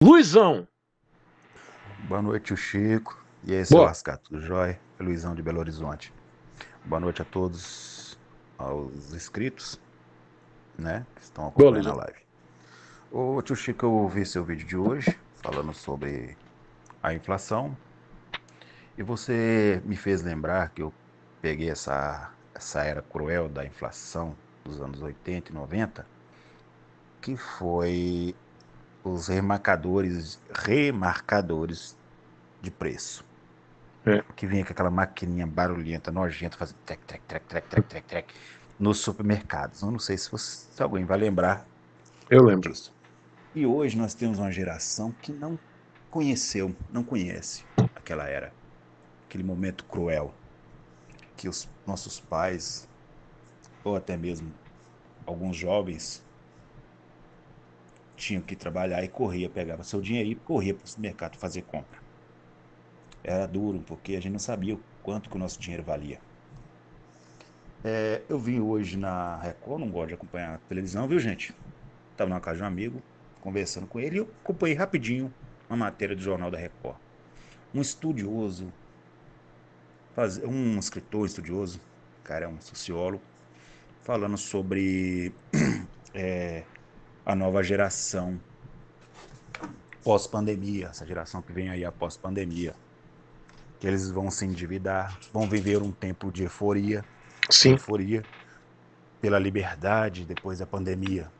Luizão. Boa noite, o Chico. E aí, seu Lascar, tudo jóia? É Luizão de Belo Horizonte. Boa noite a todos, aos inscritos, né, que estão acompanhando a live. Ô, tio Chico, eu ouvi seu vídeo de hoje, falando sobre a inflação. E você me fez lembrar que eu peguei essa, essa era cruel da inflação dos anos 80 e 90, que foi os remarcadores, remarcadores de preço. É. Que vinha com aquela maquininha barulhenta, nojenta, fazendo trec, trec, trec, trec, trec, trec, trec, nos supermercados. Eu não sei se, você, se alguém vai lembrar. Eu lembro. Disso. E hoje nós temos uma geração que não conheceu, não conhece aquela era, aquele momento cruel que os nossos pais, ou até mesmo alguns jovens, tinha que trabalhar e corria, pegava seu dinheiro e corria para o mercado fazer compra. Era duro, porque a gente não sabia o quanto que o nosso dinheiro valia. É, eu vim hoje na Record, não gosto de acompanhar a televisão, viu gente? Estava na casa de um amigo, conversando com ele, e eu acompanhei rapidinho uma matéria do Jornal da Record. Um estudioso, um escritor estudioso, cara é um sociólogo, falando sobre é, a nova geração pós-pandemia, essa geração que vem aí após pandemia. Que eles vão se endividar, vão viver um tempo de euforia, Sim. euforia pela liberdade depois da pandemia.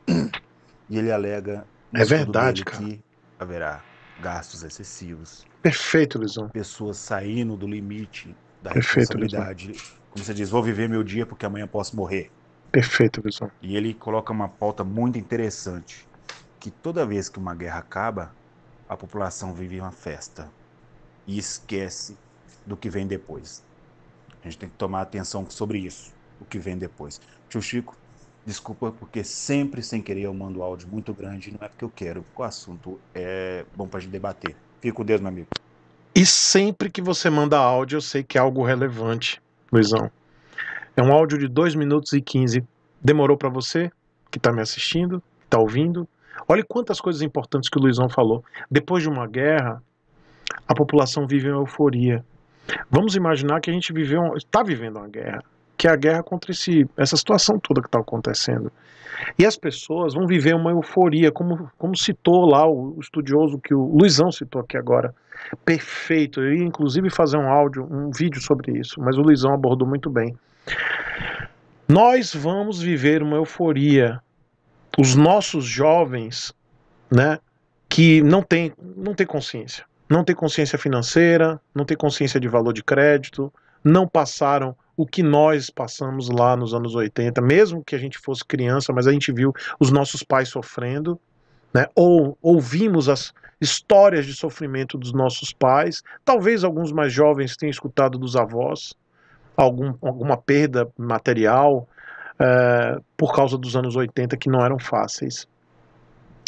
E ele alega é verdade, cara. que haverá gastos excessivos. Perfeito, Luizão. Pessoas saindo do limite da Perfeito, responsabilidade. Como você diz, vou viver meu dia porque amanhã posso morrer. Perfeito, Luizão. E ele coloca uma pauta muito interessante, que toda vez que uma guerra acaba, a população vive uma festa e esquece do que vem depois. A gente tem que tomar atenção sobre isso, o que vem depois. Tio Chico, desculpa porque sempre sem querer eu mando áudio muito grande, não é porque eu quero, porque o assunto é bom para gente debater. Fico com Deus, meu amigo. E sempre que você manda áudio, eu sei que é algo relevante, Luizão. É um áudio de 2 minutos e 15. Demorou para você que está me assistindo, está ouvindo? Olha quantas coisas importantes que o Luizão falou. Depois de uma guerra, a população vive uma euforia. Vamos imaginar que a gente viveu, está vivendo uma guerra, que é a guerra contra esse, essa situação toda que está acontecendo. E as pessoas vão viver uma euforia, como, como citou lá o, o estudioso que o Luizão citou aqui agora. Perfeito. Eu ia inclusive fazer um áudio, um vídeo sobre isso, mas o Luizão abordou muito bem. Nós vamos viver uma euforia. Os nossos jovens, né, que não tem, não tem consciência, não tem consciência financeira, não tem consciência de valor de crédito, não passaram o que nós passamos lá nos anos 80, mesmo que a gente fosse criança, mas a gente viu os nossos pais sofrendo, né? ou ouvimos as histórias de sofrimento dos nossos pais, talvez alguns mais jovens tenham escutado dos avós, algum, alguma perda material é, por causa dos anos 80 que não eram fáceis.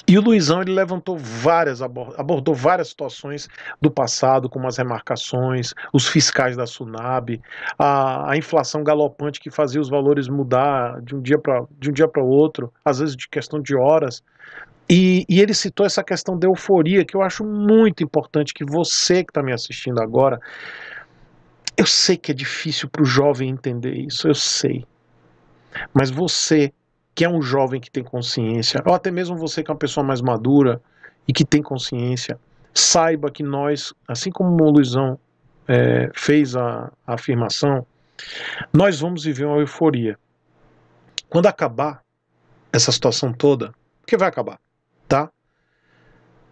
E o Luizão ele levantou várias, abordou várias situações do passado, como as remarcações, os fiscais da Sunab, a, a inflação galopante que fazia os valores mudar de um dia para de um dia para outro, às vezes de questão de horas. E, e, ele citou essa questão da euforia, que eu acho muito importante que você que está me assistindo agora eu sei que é difícil para o jovem entender isso, eu sei. Mas você, que é um jovem que tem consciência, ou até mesmo você que é uma pessoa mais madura e que tem consciência, saiba que nós, assim como o Luizão é, fez a, a afirmação, nós vamos viver uma euforia. Quando acabar essa situação toda, porque vai acabar, tá?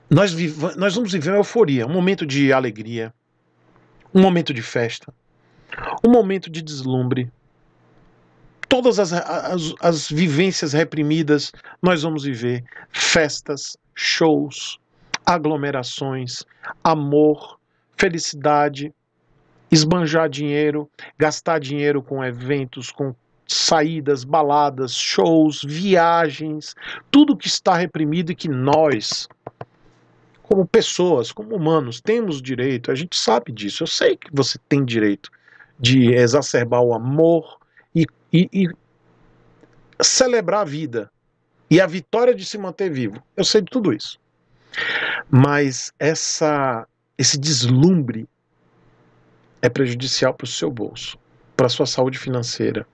Nós, nós vamos viver uma euforia, um momento de alegria, um momento de festa, um momento de deslumbre. Todas as, as, as vivências reprimidas nós vamos viver: festas, shows, aglomerações, amor, felicidade, esbanjar dinheiro, gastar dinheiro com eventos, com saídas, baladas, shows, viagens, tudo que está reprimido e que nós, como pessoas, como humanos, temos direito, a gente sabe disso. Eu sei que você tem direito de exacerbar o amor e, e, e celebrar a vida e a vitória de se manter vivo. Eu sei de tudo isso. Mas essa, esse deslumbre é prejudicial para o seu bolso, para a sua saúde financeira,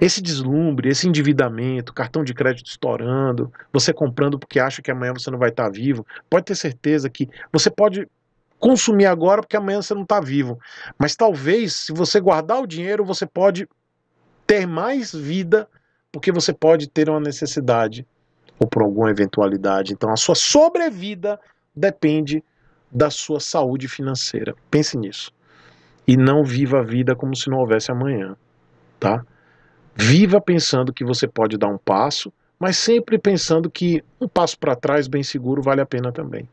esse deslumbre, esse endividamento, cartão de crédito estourando, você comprando porque acha que amanhã você não vai estar vivo, pode ter certeza que você pode consumir agora porque amanhã você não está vivo. Mas talvez, se você guardar o dinheiro, você pode ter mais vida porque você pode ter uma necessidade ou por alguma eventualidade. Então, a sua sobrevida depende da sua saúde financeira. Pense nisso. E não viva a vida como se não houvesse amanhã, tá? Viva pensando que você pode dar um passo, mas sempre pensando que um passo para trás, bem seguro, vale a pena também.